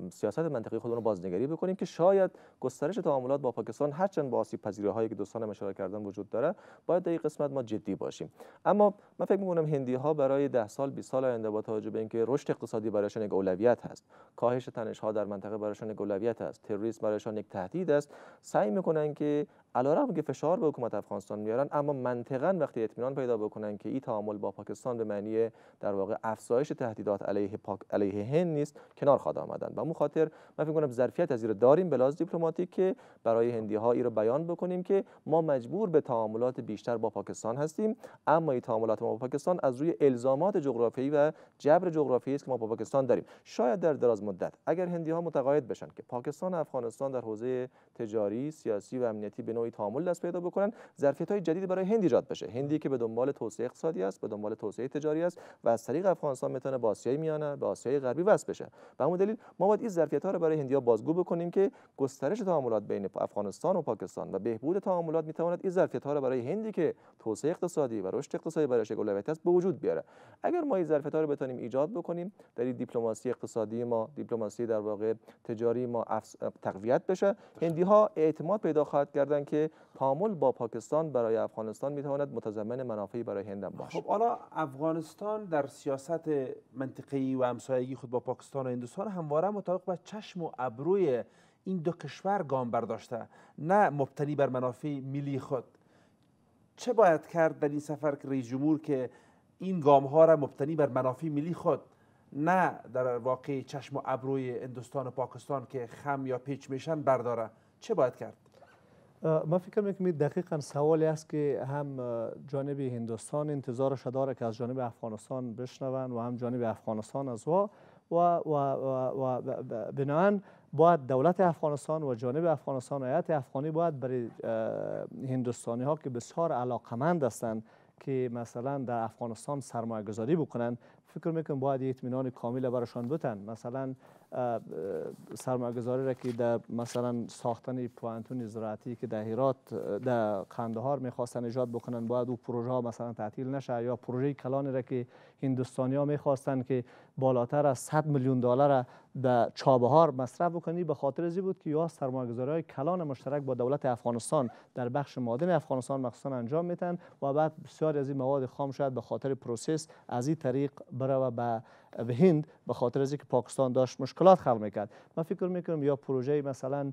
[SPEAKER 2] سیاست منطقی خودمون رو بازنگری بکنیم که شاید گسترش تعاملات با پاکستان هرچند با آسیب هایی که دوستان اشاره کردن وجود داره باید در این قسمت ما جدی باشیم اما من فکر می‌کنم هندی ها برای ده سال 20 سال آینده با توجه به اینکه رشد اقتصادی برایشان یک اولویت هست کاهش تنش ها در منطقه برایشان یک اولویت است تروریسم برایشان یک تهدید است سعی میکنن که علیرغم که فشار به حکومت افغانستان میارن اما منطقا وقتی اطمینان پیدا بکنن که این تعامل با پاکستان به معنی در واقع افزایش تهدیدات علیه پاک علیه هند نیست کنار خواهد آمدن و مخاطر، خاطر من فکر کنم ظرفیت از رو داریم لحاظ دیپلماتیک که برای هندی ها رو بیان بکنیم که ما مجبور به تعاملات بیشتر با پاکستان هستیم اما این تعاملات ما با پاکستان از روی الزامات جغرافیایی و جبر جغرافیایی است که ما با پاکستان داریم شاید در دراز مدت اگر هندی ها متقاعد بشن که پاکستان افغانستان در حوزه تجاری سیاسی و امنیتی نوعی تعامل دست پیدا بکنن ظرفیت های جدیدی برای هند ایجاد بشه هندی که به دنبال توسعه اقتصادی است به دنبال توسعه تجاری است و از طریق افغانستان میتونه با آسیای میانه به آسیای غربی وصل بشه به همون دلیل ما باید این ظرفیت ها رو برای هندیا بازگو بکنیم که گسترش تعاملات بین افغانستان و پاکستان و بهبود تعاملات میتواند این ظرفیت ها رو برای هندی که توسعه اقتصادی و رشد اقتصادی برایش اولویت است به وجود بیاره اگر ما این ظرفیت ها رو بتونیم ایجاد بکنیم در این دیپلماسی اقتصادی ما دیپلماسی در واقع تجاری ما تقویت بشه بله. هندی ها اعتماد پیدا خواهد کردن که تعامل با
[SPEAKER 1] پاکستان برای افغانستان میتواند متضمن منافعی برای هند باشد خب حالا افغانستان در سیاست منطقی و همسایگی خود با پاکستان و هندوستان همواره مطابق به چشم و ابروی این دو کشور گام برداشته نه مبتنی بر منافع ملی خود چه باید کرد در این سفر که رئیس جمهور که این گام ها را مبتنی بر منافع ملی خود نه در واقع چشم و ابروی هندوستان و پاکستان که خم یا پیچ میشن برداره چه باید کرد
[SPEAKER 3] ما فکر میکنم دقیقا سوالی است که هم جانب هندوستان انتظارش داره که از جانب افغانستان بشنون و هم جانب افغانستان از و, و, و, و باید دولت افغانستان و جانب افغانستان و افغانی باید برای هندوستانی ها که بسیار علاقمند هستند که مثلا در افغانستان سرمایه گذاری بکنن فکر میکنم باید اطمینان کامل برایشان بتن مثلا سرمایه‌گذاری را که در مثلا ساختن پوانتون زراعتی که در در قندهار میخواستن ایجاد بکنن باید او پروژه ها مثلا تعطیل نشه یا پروژه کلان را که هندوستانی ها میخواستن که بالاتر از 100 میلیون دلار در چابهار مصرف بکنی به خاطر زی بود که یا سرمایه‌گذاری های کلان مشترک با دولت افغانستان در بخش مادن افغانستان مخصوصا انجام میتن و بعد بسیاری از این مواد خام شاید به خاطر پروسس از این طریق بره و به به هند به خاطر از اینکه پاکستان داشت مشکلات خلق میکرد من فکر میکنم یا پروژه مثلا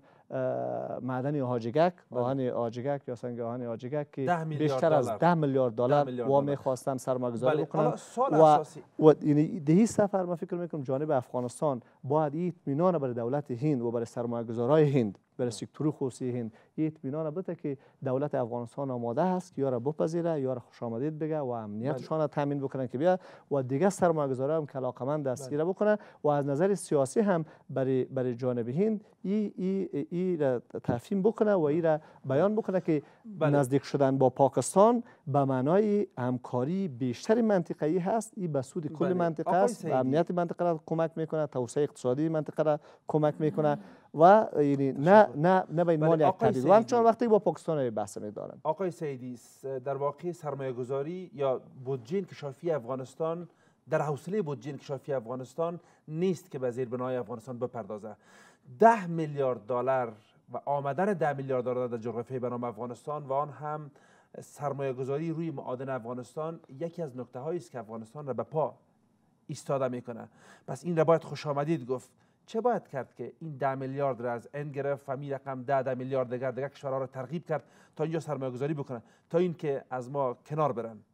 [SPEAKER 3] معدن آجگک بله. آهن آجگک یا سنگ آهن آجگک که بیشتر از ده میلیارد دلار وام خواستن سرمایه‌گذاری بله، بکنن و و یعنی دهی سفر من فکر میکنم جانب افغانستان باید اطمینان برای دولت هند و برای سرمایه‌گذارای هند برای سکتور خصوصی هند این اطمینان بده که دولت افغانستان آماده است یا را بپذیره یا خوش آمدید بگه و امنیتشان را تامین بکنن که بیا و دیگه سرمایه‌گذارا هم که علاقمند دستگیره بله. بکنه و از نظر سیاسی هم برای برای جانب هند این ای ای را تفهیم بکنه و ای را بیان بکنه که بله. نزدیک شدن با پاکستان به معنای همکاری بیشتر منطقه‌ای هست این به سود کل بله. منطقه است امنیت منطقه را کمک میکنه توسعه اقتصادی منطقه را کمک میکنه و یعنی نه نه نه به بله، یک و همچنان وقتی با پاکستان بحث دارن
[SPEAKER 1] آقای سیدی در واقع سرمایه گذاری یا بودجه انکشافی افغانستان در حوصله بودجه انکشافی افغانستان نیست که به زیر بنای افغانستان بپردازه ده میلیارد دلار و آمدن ده میلیارد دلار در جغرافیه به نام افغانستان و آن هم سرمایه گذاری روی معادن افغانستان یکی از نکته هایی است که افغانستان را به پا ایستاده میکنه پس این را باید خوش آمدید گفت چه باید کرد که این ده میلیارد را از ان گرفت و می رقم ده ده میلیارد دیگر دیگر کشورها را ترغیب کرد تا اینجا سرمایه گذاری بکنن تا اینکه از ما کنار برند؟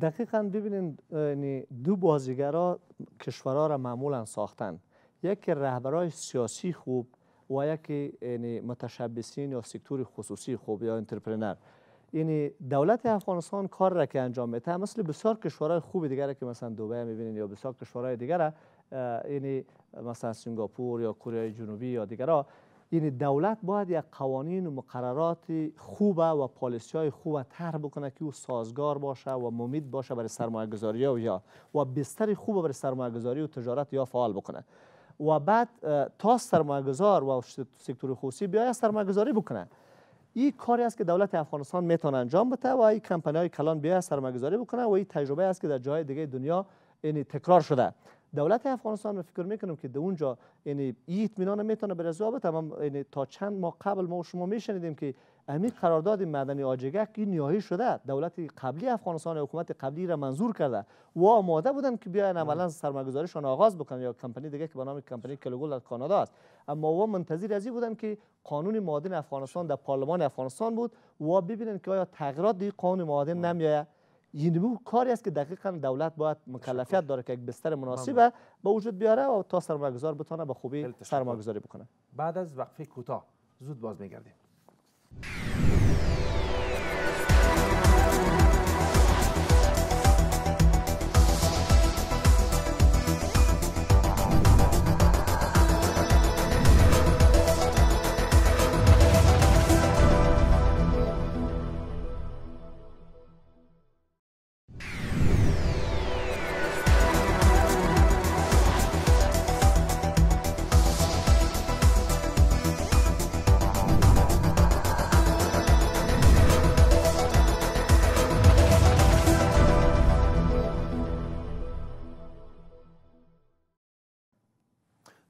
[SPEAKER 3] دقیقا ببینید یعنی دو بازیگرا کشورها را معمولا ساختن یکی رهبرای سیاسی خوب و یکی یعنی متشبسین یا سکتور خصوصی خوب یا انترپرنر یعنی دولت افغانستان کار را که انجام میده مثل بسیار کشورهای خوب دیگه که مثلا دبی میبینین یا بسیار کشورهای دیگه یعنی مثلا سنگاپور یا کره جنوبی یا دیگرها این یعنی دولت باید یک قوانین و مقررات خوبه و پالیسی های خوبه طرح بکنه که او سازگار باشه و ممید باشه برای سرمایه گذاری و یا و بستر خوبه برای سرمایه گذاری و تجارت یا فعال بکنه و بعد تا سرمایه گذار و سکتور خصوصی بیای سرمایه گذاری بکنه این کاری است که دولت افغانستان میتونه انجام بده و این کمپانی های کلان بیای سرمایه گذاری بکنه و این تجربه است که در جای دیگه دنیا این یعنی تکرار شده دولت افغانستان فکر میکنم که در اونجا یعنی مینان اطمینان میتونه به تمام یعنی تا چند ماه قبل ما شما میشنیدیم که امی قرارداد مدنی آجگک این نهایی شده دولت قبلی افغانستان حکومت قبلی را منظور کرده و آماده بودن که بیاین اولا سرمایه‌گذاریشان آغاز بکنن یا کمپانی دیگه که به نام کمپانی کلگول در کانادا است اما و منتظر از بودن که قانون معادن افغانستان در پارلمان افغانستان بود و ببینن که آیا تغییرات دی قانون معادن نمیآید این یعنی کاری است که دقیقا دولت باید مکلفیت داره که یک بستر مناسبه بله. به وجود بیاره و تا سرمایه‌گذار بتونه به خوبی سرمایه‌گذاری بکنه
[SPEAKER 1] بعد از وقفه کوتاه زود باز میگردیم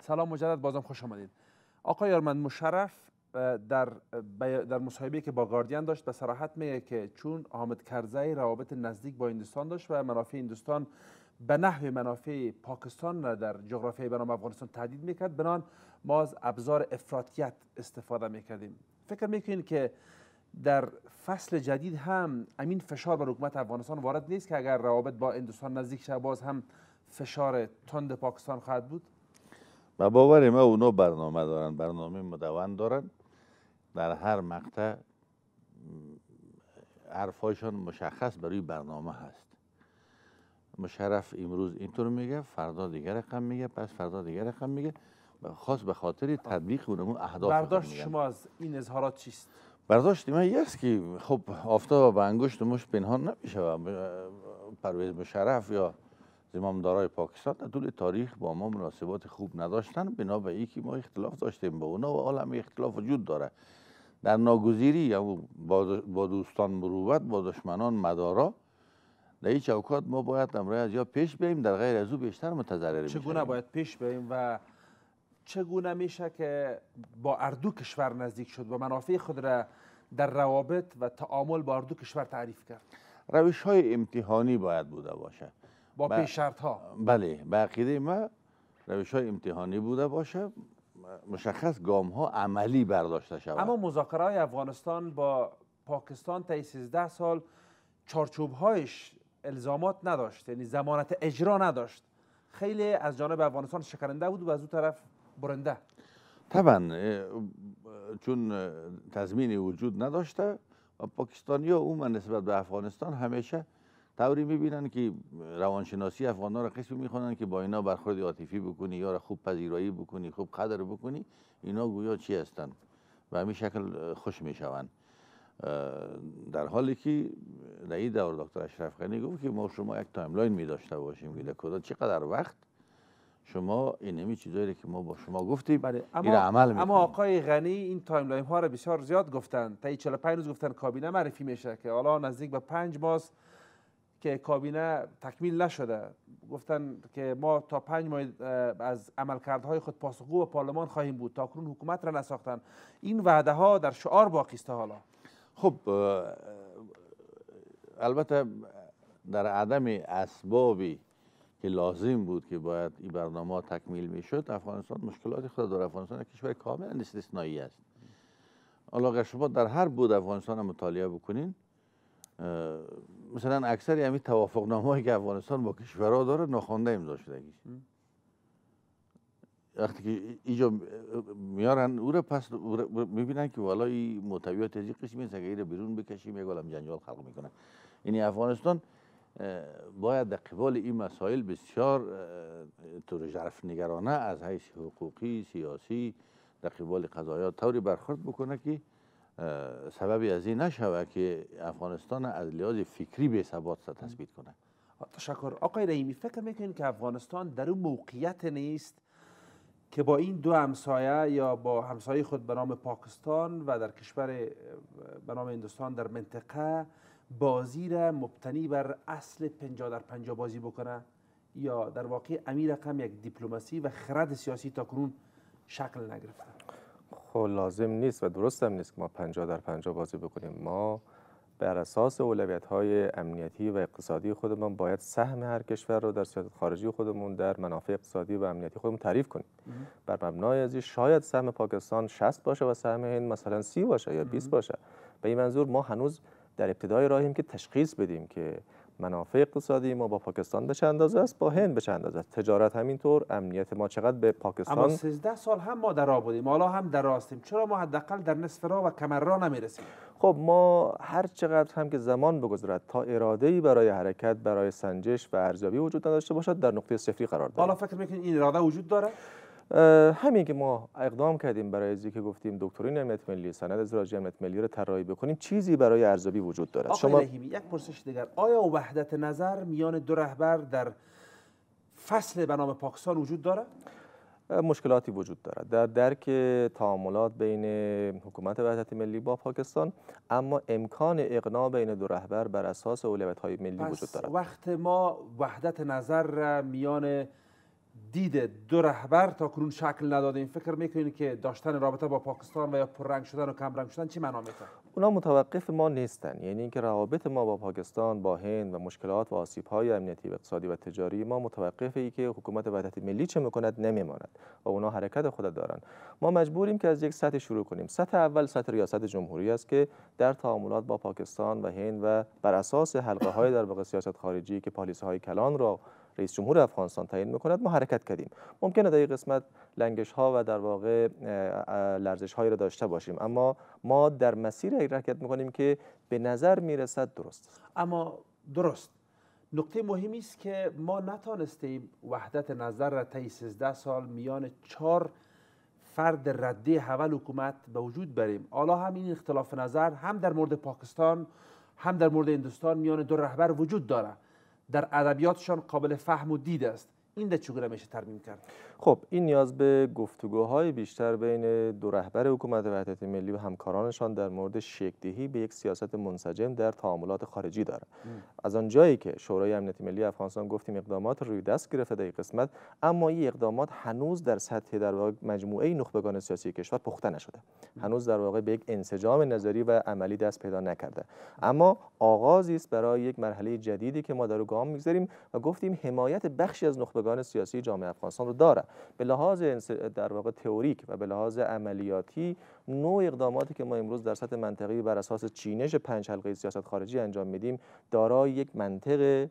[SPEAKER 1] سلام مجدد بازم خوش آمدید آقای یارمند مشرف در در مصاحبه که با گاردین داشت به صراحت میگه که چون حامد کرزی روابط نزدیک با هندوستان داشت و منافع هندوستان به نحو منافع پاکستان را در جغرافیای بنام افغانستان تهدید میکرد بنان ما از ابزار افراطیت استفاده میکردیم فکر میکنین که در فصل جدید هم امین فشار بر حکومت افغانستان وارد نیست که اگر روابط با هندوستان نزدیک شد باز هم فشار تند پاکستان خواهد بود
[SPEAKER 4] و باور ما اونا برنامه دارن برنامه مدون دارن در هر مقطع حرفایشان مشخص برای برنامه هست مشرف امروز اینطور میگه فردا دیگر رقم میگه پس فردا دیگر رقم میگه خاص به خاطر تطبیق اون اهداف برداشت شما
[SPEAKER 1] از این اظهارات چیست
[SPEAKER 4] برداشت من است که خب آفتاب به انگشت مش پنهان نمیشه پرویز مشرف یا امامدارای پاکستان در طول تاریخ با ما مناسبات خوب نداشتن بنا به اینکه ما اختلاف داشتیم با اونا و عالم اختلاف وجود داره در ناگزیری یا با دوستان مروت با دشمنان مدارا در این چوکات ما باید امرای از یا پیش بریم در غیر از او بیشتر متضرر چگونه باید
[SPEAKER 1] پیش بریم و چگونه میشه که با اردو کشور نزدیک شد و منافع خود را در روابط و تعامل با اردو کشور تعریف کرد
[SPEAKER 4] روش های امتحانی باید بوده باشه با ب... پیشرت ها بله به عقیده روش های امتحانی بوده باشه مشخص گام ها عملی برداشته شود
[SPEAKER 1] اما مذاکره های افغانستان با پاکستان تا 13 سال چارچوب هایش الزامات نداشت یعنی زمانت اجرا نداشت خیلی از جانب افغانستان شکننده بود و از اون طرف برنده
[SPEAKER 4] طبعا چون تضمینی وجود نداشته و پاکستانی ها من نسبت به افغانستان همیشه طوری میبینن که روانشناسی افغان را قسم میخوانن که با اینا برخورد عاطفی بکنی یا را خوب پذیرایی بکنی خوب قدر بکنی اینا گویا چی هستن و همین شکل خوش میشوند در حالی که رئی دور دکتر اشرف غنی گفت که ما شما یک تایملاین می داشته باشیم که کدا چقدر وقت شما این نمی چیزایی که ما با شما گفتیم بله
[SPEAKER 1] اما عمل اما آقای غنی این تایملاین ها را بسیار زیاد گفتن تا 45 روز گفتن کابینه معرفی میشه که حالا نزدیک به 5 ماست که کابینه تکمیل نشده گفتن که ما تا پنج ماه از عملکردهای خود پاسخگو به پارلمان خواهیم بود تا کنون حکومت را نساختن این وعده ها در شعار باقی است حالا
[SPEAKER 4] خب البته در عدم اسبابی که لازم بود که باید این برنامه تکمیل میشد افغانستان مشکلات خود داره افغانستان کشور کاملا استثنایی است حالا شما در هر بود افغانستان مطالعه بکنین مثلا اکثر همین یعنی توافق نامه که افغانستان با کشورها داره ناخوانده امضا شدگیش وقتی که اینجا میارن او را پس میبینن که والا این محتویات از این قسمی بیرون بکشیم یک عالم جنجال خلق میکنن یعنی افغانستان باید در قبال این مسائل بسیار طور جرف نگرانه از حیث حقوقی سیاسی در قبال قضایات طوری برخورد بکنه که سببی از این نشوه که افغانستان از لحاظ فکری به ثبات تثبیت کنه
[SPEAKER 1] تشکر آقای رحیمی فکر میکنین که افغانستان در اون موقعیت نیست که با این دو همسایه یا با همسایه خود به نام پاکستان و در کشور به نام هندوستان در منطقه بازی را مبتنی بر اصل پنجا در پنجا بازی بکنه یا در واقع امیر رقم یک دیپلماسی و خرد سیاسی تا کنون شکل نگرفته
[SPEAKER 2] خب لازم نیست و درست هم نیست که ما 50 در 50 بازی بکنیم ما بر اساس اولویت های امنیتی و اقتصادی خودمان باید سهم هر کشور رو در سیاست خارجی خودمون در منافع اقتصادی و امنیتی خودمون تعریف کنیم بر مبنای از شاید سهم پاکستان 60 باشه و سهم هند مثلا 30 باشه یا 20 باشه به این منظور ما هنوز در ابتدای راهیم که تشخیص بدیم که منافع اقتصادی ما با پاکستان به چه اندازه است با هند به چه اندازه است تجارت همینطور امنیت ما چقدر به پاکستان اما
[SPEAKER 1] 13 سال هم ما در بودیم حالا هم در راستیم چرا ما حداقل در نصف راه و کمر راه نمیرسیم خب
[SPEAKER 2] ما هر چقدر هم که زمان بگذرد تا اراده ای برای حرکت برای سنجش و ارزیابی وجود نداشته باشد در نقطه صفری قرار داریم حالا فکر میکنید این اراده وجود داره همین که ما اقدام کردیم برای ازی که گفتیم دکترین امنیت ملی سند از راجی امنیت ملی رو طراحی بکنیم چیزی برای ارزیابی وجود دارد شما
[SPEAKER 1] یک پرسش دیگر آیا وحدت نظر میان دو رهبر در فصل بنام پاکستان وجود دارد
[SPEAKER 2] مشکلاتی وجود دارد در درک تعاملات بین حکومت وحدت ملی با پاکستان اما امکان اقناع بین دو رهبر بر اساس اولویت های ملی وجود دارد
[SPEAKER 1] وقت ما وحدت نظر میان دید دو رهبر تا کنون شکل نداده این فکر میکنین که داشتن رابطه با پاکستان و یا پررنگ شدن و رنگ شدن چی معنا میکنه
[SPEAKER 3] اونا
[SPEAKER 2] متوقف ما نیستن یعنی اینکه روابط ما با پاکستان با هند و مشکلات و آسیب های امنیتی و اقتصادی و تجاری ما متوقف ای که حکومت وحدت ملی چه میکند نمیماند و اونا حرکت خود دارن ما مجبوریم که از یک سطح شروع کنیم سطح اول سطح ریاست جمهوری است که در تعاملات با پاکستان و هند و بر اساس حلقه های در واقع سیاست خارجی که پالیسی های کلان را رئیس جمهور افغانستان تعیین میکند ما حرکت کردیم ممکنه در این قسمت لنگش ها و در واقع لرزش هایی را داشته باشیم اما ما در مسیر حرکت میکنیم که به نظر میرسد درست
[SPEAKER 1] اما درست نقطه مهمی است که ما نتانستیم وحدت نظر را طی 13 سال میان چهار فرد رده حول حکومت به وجود بریم حالا هم این اختلاف نظر هم در مورد پاکستان هم در مورد هندوستان میان دو رهبر وجود دارد در ادبیاتشان قابل فهم و دید است این در چگونه میشه ترمیم کرد
[SPEAKER 2] خب این نیاز به گفتگوهای بیشتر بین دو رهبر حکومت وحدت ملی و همکارانشان در مورد شکلدهی به یک سیاست منسجم در تعاملات خارجی دارد از آنجایی که شورای امنیت ملی افغانستان گفتیم اقدامات روی دست گرفته در قسمت اما این اقدامات هنوز در سطح در واقع مجموعه نخبگان سیاسی کشور پخته نشده هنوز در واقع به یک انسجام نظری و عملی دست پیدا نکرده اما آغازی است برای یک مرحله جدیدی که ما در گام میگذاریم و گفتیم حمایت بخشی از نخبگان سیاسی جامعه افغانستان رو داره به لحاظ در واقع تئوریک و به لحاظ عملیاتی نوع اقداماتی که ما امروز در سطح منطقی بر اساس چینش پنج حلقه سیاست خارجی انجام میدیم دارای یک منطق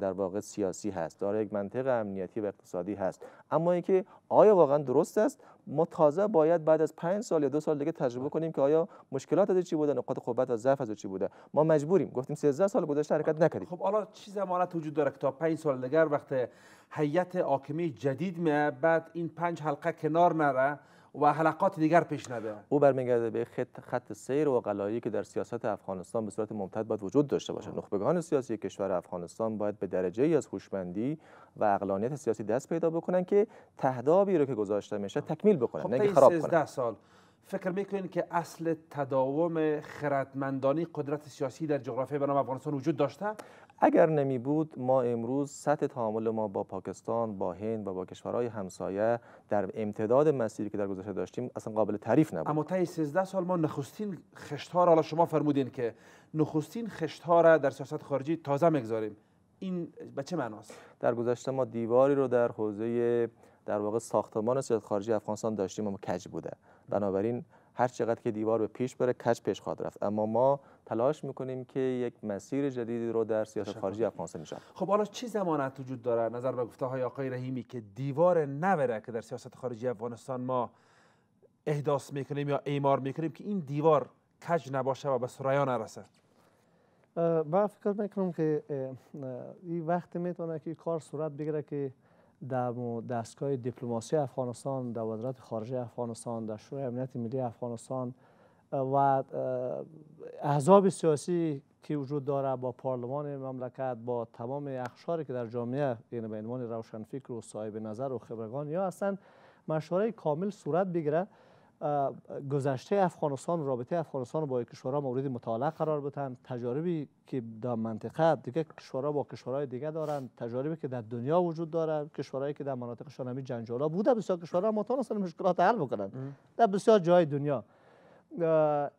[SPEAKER 2] در واقع سیاسی هست دارای یک منطق امنیتی و اقتصادی هست اما اینکه آیا واقعا درست است ما تازه باید بعد از پنج سال یا دو سال دیگه تجربه کنیم که آیا مشکلات از چی بوده نقاط قوت و ضعف از چی بوده ما مجبوریم گفتیم 13 سال گذشته حرکت نکردیم خب
[SPEAKER 1] حالا چی زمانت وجود داره که تا پنج سال دیگر وقت هیئت حاکمه جدید می بعد این پنج حلقه کنار نره و حلقات دیگر پیشنهاده
[SPEAKER 2] او برمیگرده به خط خط سیر و قلایی که در سیاست افغانستان به صورت ممتد باید وجود داشته باشد نخبگان سیاسی کشور افغانستان باید به درجه ای از هوشمندی و اقلانیت سیاسی دست پیدا بکنن که تهدابی رو که گذاشته میشه تکمیل بکنن خب نه خراب کنن
[SPEAKER 1] سال فکر میکنین که اصل تداوم خردمندانی قدرت سیاسی در جغرافیای بنام افغانستان وجود داشته اگر نمی بود
[SPEAKER 2] ما امروز سطح تعامل ما با پاکستان با هند و با کشورهای همسایه در امتداد مسیری که در گذشته داشتیم اصلا قابل تعریف نبود اما
[SPEAKER 1] تا 13 سال ما نخستین خشتها را شما فرمودین که نخستین خشتها را در سیاست خارجی تازه میگذاریم
[SPEAKER 2] این به چه معناست در گذشته ما دیواری رو در حوزه در واقع ساختمان سیاست خارجی افغانستان داشتیم اما کج بوده بنابراین هر چقدر که دیوار به پیش بره کج پیش خواهد رفت اما ما تلاش میکنیم که یک مسیر جدیدی رو در سیاست خارجی افغانستان نشان
[SPEAKER 1] خب حالا چه زمانت وجود داره نظر به گفته های آقای رحیمی که دیوار نوره که در سیاست خارجی افغانستان ما احداث میکنیم یا ایمار میکنیم که این دیوار کج نباشه و به سرایان نرسه
[SPEAKER 3] من فکر میکنم که این وقت میتونه که کار صورت بگیره که در دستگاه دیپلماسی افغانستان در وزارت خارجه افغانستان در شورای امنیت ملی افغانستان و احزاب سیاسی که وجود داره با پارلمان مملکت با تمام اخشاری که در جامعه یعنی به عنوان روشنفکر و صاحب نظر و خبرگان یا اصلا مشوره کامل صورت بگیره گذشته افغانستان رابطه افغانستان با کشورها مورد مطالعه قرار بتن تجاربی که در منطقه دیگه کشورها با کشورهای دیگه دارن تجاربی که در دنیا وجود داره کشورهایی که در مناطقشان همین جنجالا بوده بسیار کشورها متناسب مشکلات حل بکنن در بسیار جای دنیا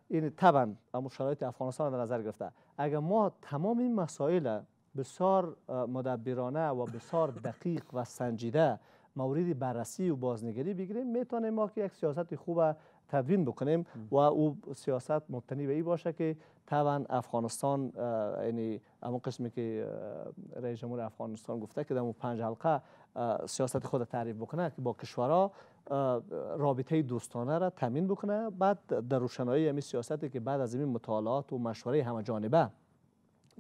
[SPEAKER 3] این طبعا اما شرایط افغانستان در نظر گرفته اگر ما تمام این مسائل بسیار مدبرانه و بسیار دقیق و سنجیده مورد بررسی و بازنگری بگیریم میتونیم ما که یک سیاست خوب تدوین بکنیم و او سیاست مبتنی به ای باشه که طبعا افغانستان یعنی اما قسمی که رئیس جمهور افغانستان گفته که در پنج حلقه سیاست خود تعریف بکنه که با کشورها رابطه دوستانه را تمین بکنه بعد در روشنایی همین سیاستی که بعد از این مطالعات و مشوره همه جانبه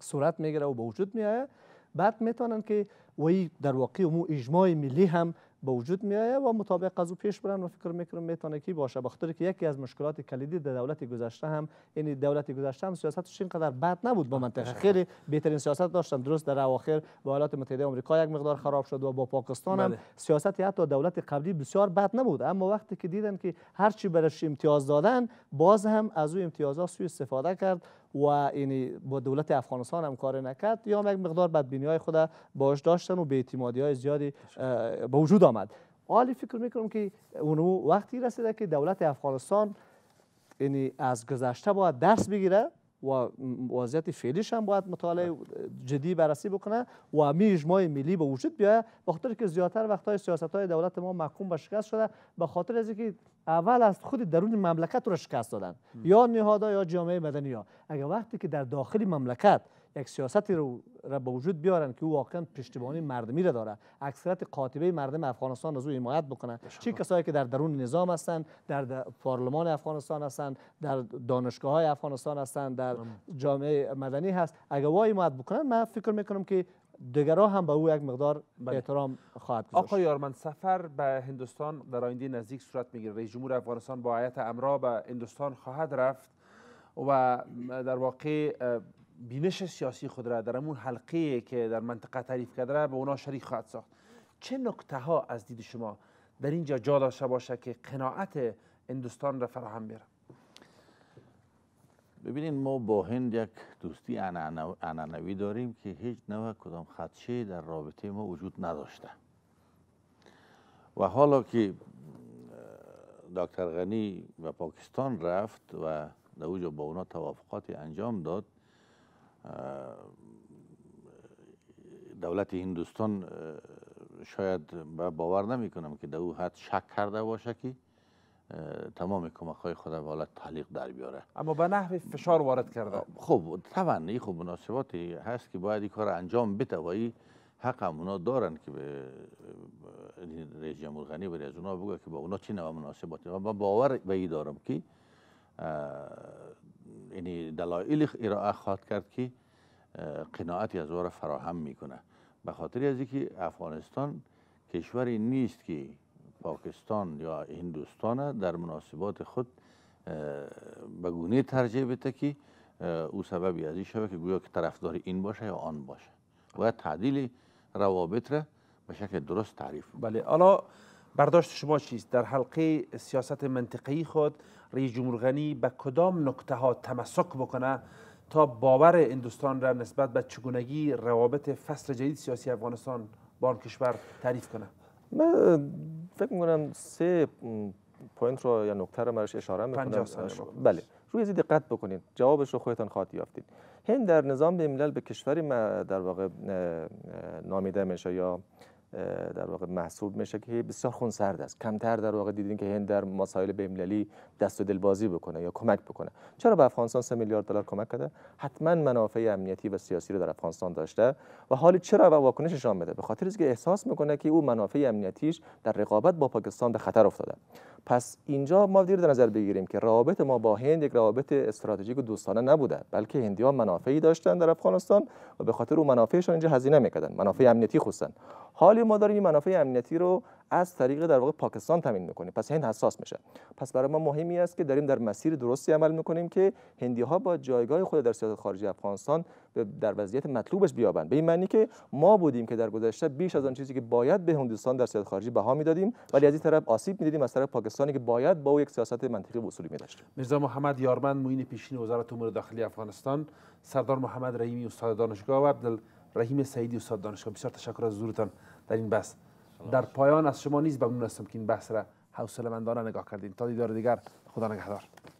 [SPEAKER 3] صورت میگیره و به وجود میایه بعد میتونن که وی در واقع مو اجماع ملی هم به وجود می و مطابق از پیش برن و فکر میکنم میتونه کی باشه بخاطر که یکی از مشکلات کلیدی در دولت گذشته هم این یعنی دولت گذشته هم سیاستش اینقدر بد نبود با منطقه خیلی بهترین سیاست داشتن درست در اواخر با ایالات متحده آمریکا یک مقدار خراب شد و با پاکستان هم بله. سیاست حتی دولت قبلی بسیار بد نبود اما وقتی که دیدن که هر چی برش امتیاز دادن باز هم از او امتیازات سوء استفاده کرد و اینی با دولت افغانستان هم کار نکرد یا یک مقدار بدبینی های خود باش داشتن و به های زیادی به وجود آمد حالی فکر میکنم که اونو وقتی رسیده که دولت افغانستان یعنی از گذشته باید درس بگیره و وضعیت فعلیش هم باید مطالعه جدی بررسی بکنه و همی اجماع ملی به وجود بیاید به خاطر که زیاتر های سیاست های دولت ما محکوم به شکست شده به خاطر از اینکه اول از خود درون مملکت رو شکست دادن یا نهادها یا جامعه مدنی ها اگر وقتی که در داخل مملکت یک سیاستی رو را به وجود بیارن که او واقعا پشتیبانی مردمی را داره اکثریت قاطبه مردم افغانستان از او حمایت بکنن چه کسایی که در درون نظام هستند در, پارلمان افغانستان هستند در دانشگاه های افغانستان هستند در جامعه مدنی هست اگر وای حمایت بکنن من فکر میکنم که دیگرها هم به او یک مقدار بله. احترام خواهد گذاشت
[SPEAKER 1] آقای یارمند سفر به هندوستان در آینده نزدیک صورت میگیره رئیس جمهور افغانستان با آیت امرا به هندوستان خواهد رفت و در واقع بینش سیاسی خود را در امون حلقه که در منطقه تعریف کرده به اونا شریک خواهد ساخت چه نکته ها از دید شما در اینجا جا داشته باشه که قناعت هندوستان را فراهم بیاره
[SPEAKER 4] ببینید ما با هند یک دوستی عنعنوی داریم که هیچ نوع کدام خدشه در رابطه ما وجود نداشته و حالا که دکتر غنی به پاکستان رفت و در اوجا با اونا توافقات انجام داد دولت هندوستان شاید باور نمی کنم که در او حد شک کرده باشه که تمام کمک های خود به حالت تعلیق در بیاره
[SPEAKER 1] اما به نحو
[SPEAKER 4] فشار وارد کرده خب طبعا این خب مناسباتی هست که باید این کار انجام بده و این حق هم اونا دارن که به رئیس جمهور غنی بری از اونا بگه که با اونا چی نوع مناسباتی و من باور به این دارم که اینی دلایلی ارائه خواهد کرد که قناعتی از او فراهم میکنه به خاطر از اینکه افغانستان کشوری نیست که پاکستان یا هندوستانه در مناسبات خود به گونه ترجیح بده که او سببی از این که گویا که طرفدار این باشه یا آن باشه و تعدیل روابط را به شکل درست تعریف
[SPEAKER 1] بله حالا برداشت شما چیست در حلقه سیاست منطقی خود رئیس جمهور غنی به کدام نکته ها تمسک بکنه تا باور هندوستان را نسبت به چگونگی روابط فصل جدید سیاسی افغانستان با آن کشور تعریف کنه
[SPEAKER 2] من فکر میکنم سه پوینت رو یا نکته رو مرش اشاره میکنم بله روی زی دقت بکنید جوابش رو خودتان خواهد یافتید هند در نظام بین الملل به کشوری در واقع نامیده میشه یا در واقع محسوب میشه که بسیار خونسرد است کمتر در واقع دیدین که هند در مسائل المللی دست و بازی بکنه یا کمک بکنه چرا به افغانستان 3 میلیارد دلار کمک کرده حتما منافع امنیتی و سیاسی رو در افغانستان داشته و حال چرا و واکنش نشان میده به خاطر اینکه احساس میکنه که او منافع امنیتیش در رقابت با پاکستان به خطر افتاده پس اینجا ما دیر در نظر بگیریم که روابط ما با هند یک روابط استراتژیک و دوستانه نبوده بلکه هندی ها منافعی داشتن در افغانستان و به خاطر اون منافعشون اینجا هزینه میکردن منافع امنیتی خوستن حالی ما داریم این منافع امنیتی رو از طریق در واقع پاکستان تامین میکنیم پس هند حساس میشه پس برای ما مهمی است که داریم در مسیر درستی عمل میکنیم که هندی ها با جایگاه خود در سیاست خارجی افغانستان در وضعیت مطلوبش بیابند به این معنی که ما بودیم که در گذشته بیش از آن چیزی که باید به هندوستان در سیاست خارجی بها میدادیم ولی از این طرف آسیب میدیدیم از طرف پاکستانی که باید با یک سیاست منطقی و میداشت
[SPEAKER 1] میرزا محمد یارمند معین پیشین وزارت امور داخلی افغانستان سردار محمد رحیمی استاد دانشگاه و عبدالرحیم سعیدی استاد دانشگاه بسیار تشکر از حضورتان در این بحث در پایان از شما نیز به هستم که این بحث را حوصله مندانه نگاه کردین تا دیدار دیگر خدا نگهدار